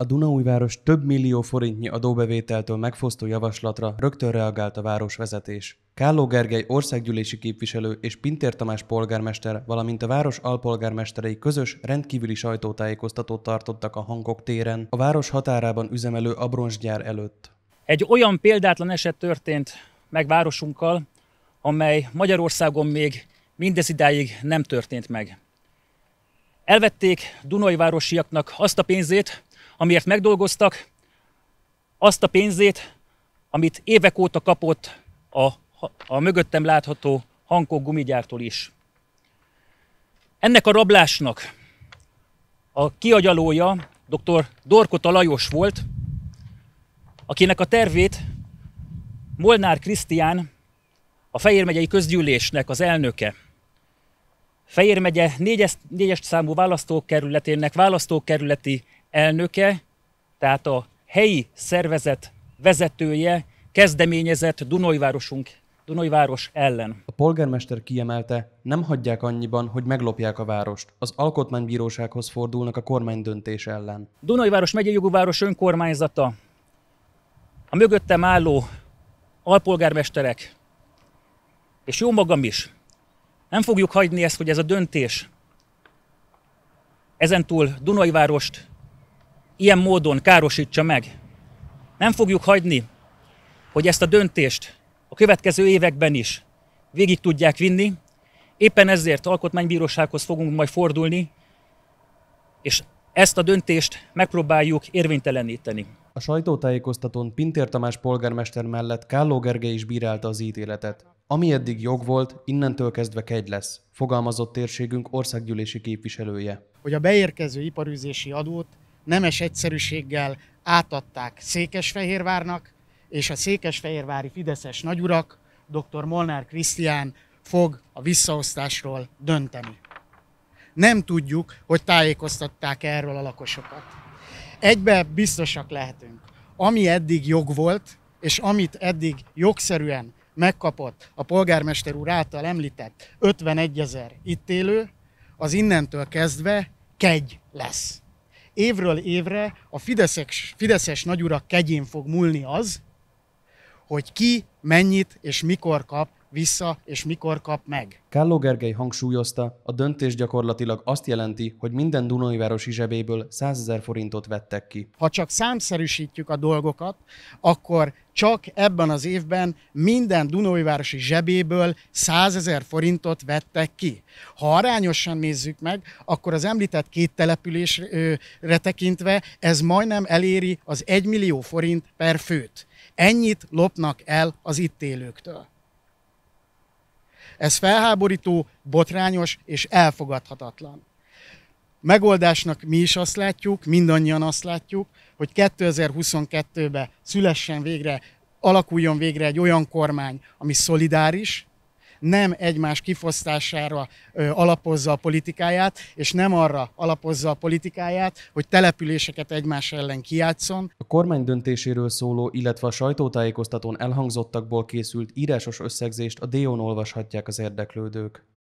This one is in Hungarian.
A Dunaújváros több millió forintnyi adóbevételtől megfosztó javaslatra rögtön reagált a városvezetés. Kálló Gergely országgyűlési képviselő és Pintér Tamás polgármester, valamint a város alpolgármesterei közös rendkívüli sajtótájékoztatót tartottak a hangok téren, a város határában üzemelő abroncsgyár előtt. Egy olyan példátlan eset történt meg városunkkal, amely Magyarországon még mindez idáig nem történt meg. Elvették Dunajvárosiaknak azt a pénzét, amiért megdolgoztak, azt a pénzét, amit évek óta kapott a, a mögöttem látható Hankó gumigyártól is. Ennek a rablásnak a kiagyalója dr. Dorkota Lajos volt, akinek a tervét Molnár Krisztián, a Fejér megyei közgyűlésnek az elnöke, Fejér megye 4-es számú választókerületének választókerületi elnöke, tehát a helyi szervezet vezetője kezdeményezett Dunajvárosunk Dunajváros ellen. A polgármester kiemelte, nem hagyják annyiban, hogy meglopják a várost. Az alkotmánybírósághoz fordulnak a kormány döntés ellen. Dunajváros megyei jogú város önkormányzata, a mögöttem álló alpolgármesterek, és jó magam is, nem fogjuk hagyni ezt, hogy ez a döntés ezentúl Dunajvárost ilyen módon károsítsa meg. Nem fogjuk hagyni, hogy ezt a döntést a következő években is végig tudják vinni. Éppen ezért alkotmánybírósághoz fogunk majd fordulni, és ezt a döntést megpróbáljuk érvényteleníteni. A sajtótájékoztatón Pintér Tamás polgármester mellett Kálló Gergely is bírálta az ítéletet. Ami eddig jog volt, innentől kezdve kegy lesz, fogalmazott térségünk országgyűlési képviselője. Hogy a beérkező iparűzési adót nemes egyszerűséggel átadták Székesfehérvárnak, és a székesfehérvári Fideszes nagyurak, dr. Molnár Krisztián fog a visszaosztásról dönteni. Nem tudjuk, hogy tájékoztatták erről a lakosokat. Egybe biztosak lehetünk. Ami eddig jog volt, és amit eddig jogszerűen megkapott a polgármester úr által említett 51 ezer itt élő, az innentől kezdve kegy lesz évről évre a fideszes, fideszes nagyurak kegyén fog múlni az, hogy ki mennyit és mikor kap vissza, és mikor kap meg. Kálló Gergely hangsúlyozta, a döntés gyakorlatilag azt jelenti, hogy minden Dunajvárosi zsebéből 100 ezer forintot vettek ki. Ha csak számszerűsítjük a dolgokat, akkor csak ebben az évben minden Dunajvárosi zsebéből 100 ezer forintot vettek ki. Ha arányosan nézzük meg, akkor az említett két településre tekintve ez majdnem eléri az 1 millió forint per főt. Ennyit lopnak el az itt élőktől. Ez felháborító, botrányos és elfogadhatatlan. Megoldásnak mi is azt látjuk, mindannyian azt látjuk, hogy 2022-ben szülessen végre, alakuljon végre egy olyan kormány, ami szolidáris, nem egymás kifosztására alapozza a politikáját, és nem arra alapozza a politikáját, hogy településeket egymás ellen kiátszon. A kormány döntéséről szóló, illetve a sajtótájékoztatón elhangzottakból készült írásos összegzést a Déon olvashatják az érdeklődők.